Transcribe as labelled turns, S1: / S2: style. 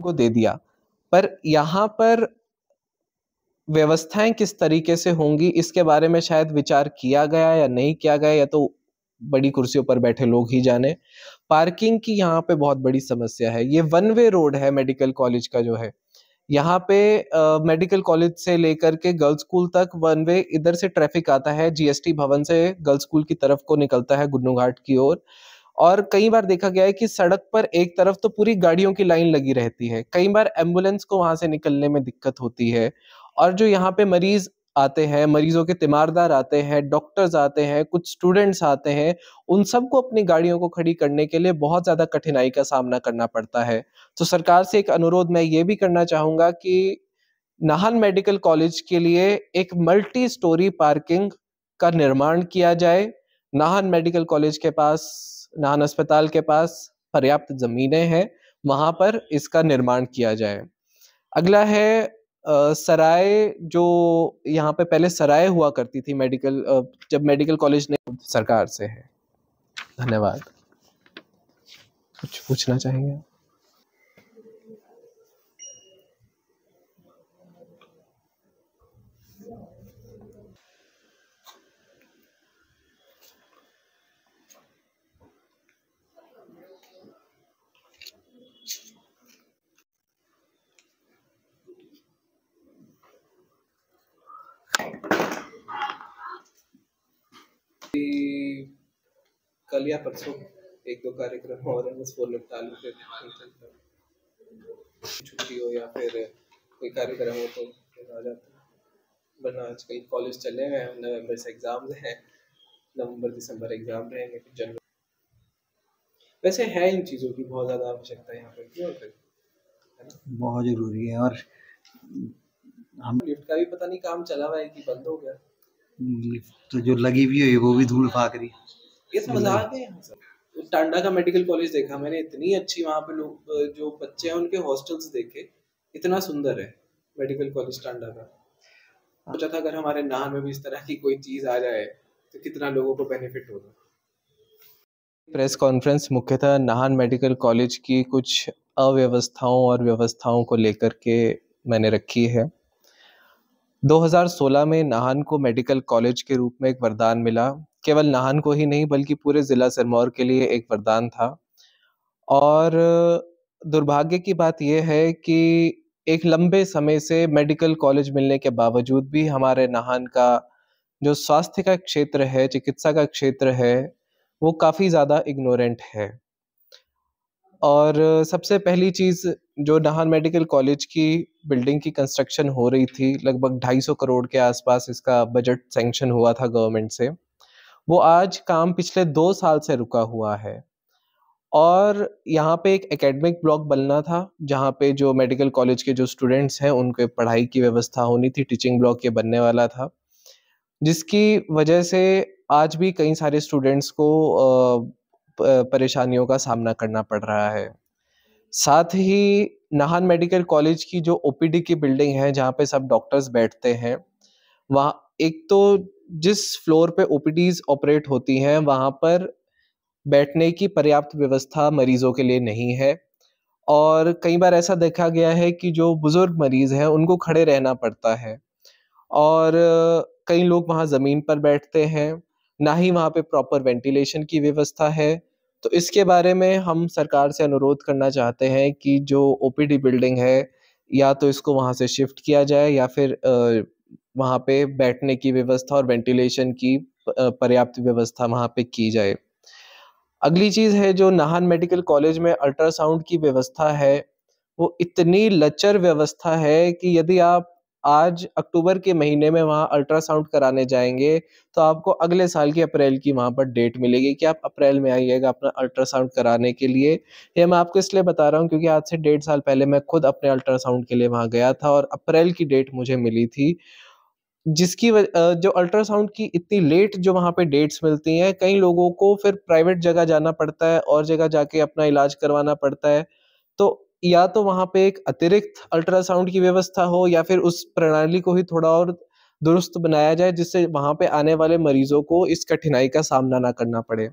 S1: को दे दिया पर यहाँ पर व्यवस्थाएं किस तरीके से होंगी इसके बारे में शायद विचार किया गया या नहीं किया गया या तो बड़ी कुर्सियों पर बैठे लोग ही जाने पार्किंग की यहाँ पे बहुत बड़ी समस्या है ये वन वे रोड है मेडिकल कॉलेज का जो है यहाँ पे मेडिकल कॉलेज से लेकर के गर्ल्स स्कूल तक वन वे इधर से ट्रैफिक आता है जीएसटी भवन से गर्ल्स स्कूल की तरफ को निकलता है गुन्नू घाट की ओर और कई बार देखा गया है कि सड़क पर एक तरफ तो पूरी गाड़ियों की लाइन लगी रहती है कई बार एम्बुलेंस को वहां से निकलने में दिक्कत होती है और जो यहाँ पे मरीज आते हैं मरीजों के तीमारदार आते हैं डॉक्टर्स आते हैं कुछ स्टूडेंट्स आते हैं उन सबको अपनी गाड़ियों को खड़ी करने के लिए बहुत ज़्यादा कठिनाई का सामना करना पड़ता है तो सरकार से एक अनुरोध मैं ये भी करना चाहूंगा कि नाहन मेडिकल कॉलेज के लिए एक मल्टी स्टोरी पार्किंग का निर्माण किया जाए नाहन मेडिकल कॉलेज के पास नाहन अस्पताल के पास पर्याप्त ज़मीनें हैं वहाँ पर इसका निर्माण किया जाए अगला है सराय जो यहाँ पे पहले सराय हुआ करती थी मेडिकल जब मेडिकल कॉलेज ने सरकार से है धन्यवाद कुछ पूछना चाहेंगे कल या परसों एक दो कार्यक्रम और हैं बस वो निपटा लेते छुट्टी हो या फिर कोई कार्यक्रम हो तो आ जाते हैं आज कई कॉलेज चले हुए हैं नवंबर से एग्ज़ाम्स हैं नवंबर दिसंबर एग्ज़ाम रहेंगे फिर जनवरी वैसे है इन चीज़ों की बहुत ज़्यादा आवश्यकता है यहाँ पर क्यों फिर बहुत ज़रूरी है और हम लिफ्ट का भी पता नहीं काम चला हुआ है कि बंद हो गया तो जो लगी हुई है वो भी धूल फाक रही ये तो मजाक है यहाँ सर टांडा का मेडिकल कॉलेज देखा मैंने इतनी अच्छी वहाँ पे लोग जो बच्चे हैं उनके हॉस्टल्स देखे इतना सुंदर है मेडिकल कॉलेज टांडा का सोचा था अगर हमारे नाहन में भी इस तरह की कोई चीज आ जाए तो कितना लोगों को बेनिफिट होगा प्रेस कॉन्फ्रेंस मुख्यतः नाहन मेडिकल कॉलेज की कुछ अव्यवस्थाओं और व्यवस्थाओं को लेकर के मैंने रखी है 2016 में नाहन को मेडिकल कॉलेज के रूप में एक वरदान मिला केवल नाहन को ही नहीं बल्कि पूरे ज़िला सिरमौर के लिए एक वरदान था और दुर्भाग्य की बात यह है कि एक लंबे समय से मेडिकल कॉलेज मिलने के बावजूद भी हमारे नाहन का जो स्वास्थ्य का क्षेत्र है चिकित्सा का क्षेत्र है वो काफ़ी ज़्यादा इग्नोरेंट है और सबसे पहली चीज़ जो नाहन मेडिकल कॉलेज की बिल्डिंग की कंस्ट्रक्शन हो रही थी लगभग 250 करोड़ के आसपास इसका बजट सेंक्शन हुआ था गवर्नमेंट से वो आज काम पिछले दो साल से रुका हुआ है और यहाँ पे एक एकेडमिक ब्लॉक बनना था जहाँ पे जो मेडिकल कॉलेज के जो स्टूडेंट्स हैं उनके पढ़ाई की व्यवस्था होनी थी टीचिंग ब्लॉक ये बनने वाला था जिसकी वजह से आज भी कई सारे स्टूडेंट्स को परेशानियों का सामना करना पड़ रहा है साथ ही नाहन मेडिकल कॉलेज की जो ओपीडी की बिल्डिंग है जहाँ पे सब डॉक्टर्स बैठते हैं वहाँ एक तो जिस फ्लोर पे ओपीडीज ऑपरेट होती हैं वहाँ पर बैठने की पर्याप्त व्यवस्था मरीजों के लिए नहीं है और कई बार ऐसा देखा गया है कि जो बुज़ुर्ग मरीज़ हैं उनको खड़े रहना पड़ता है और कई लोग वहाँ ज़मीन पर बैठते हैं ना ही वहाँ पे प्रॉपर वेंटिलेशन की व्यवस्था है तो इसके बारे में हम सरकार से अनुरोध करना चाहते हैं कि जो ओ बिल्डिंग है या तो इसको वहाँ से शिफ्ट किया जाए या फिर वहाँ पे बैठने की व्यवस्था और वेंटिलेशन की पर्याप्त व्यवस्था वहाँ पे की जाए अगली चीज़ है जो नाहन मेडिकल कॉलेज में अल्ट्रासाउंड की व्यवस्था है वो इतनी लचर व्यवस्था है कि यदि आप आज अक्टूबर के महीने में वहाँ अल्ट्रासाउंड कराने जाएंगे तो आपको अगले साल की अप्रैल की वहाँ पर डेट मिलेगी कि आप अप्रैल में आइएगा अपना अल्ट्रासाउंड कराने के लिए यह मैं आपको इसलिए बता रहा हूँ क्योंकि आज से डेढ़ साल पहले मैं खुद अपने अल्ट्रासाउंड के लिए वहाँ गया था और अप्रैल की डेट मुझे मिली थी जिसकी जो अल्ट्रासाउंड की इतनी लेट जो वहाँ पे डेट्स मिलती हैं कई लोगों को फिर प्राइवेट जगह जाना पड़ता है और जगह जाके अपना इलाज करवाना पड़ता है तो या तो वहाँ पे एक अतिरिक्त अल्ट्रासाउंड की व्यवस्था हो या फिर उस प्रणाली को ही थोड़ा और दुरुस्त बनाया जाए जिससे वहां पे आने वाले मरीजों को इस कठिनाई का सामना ना करना पड़े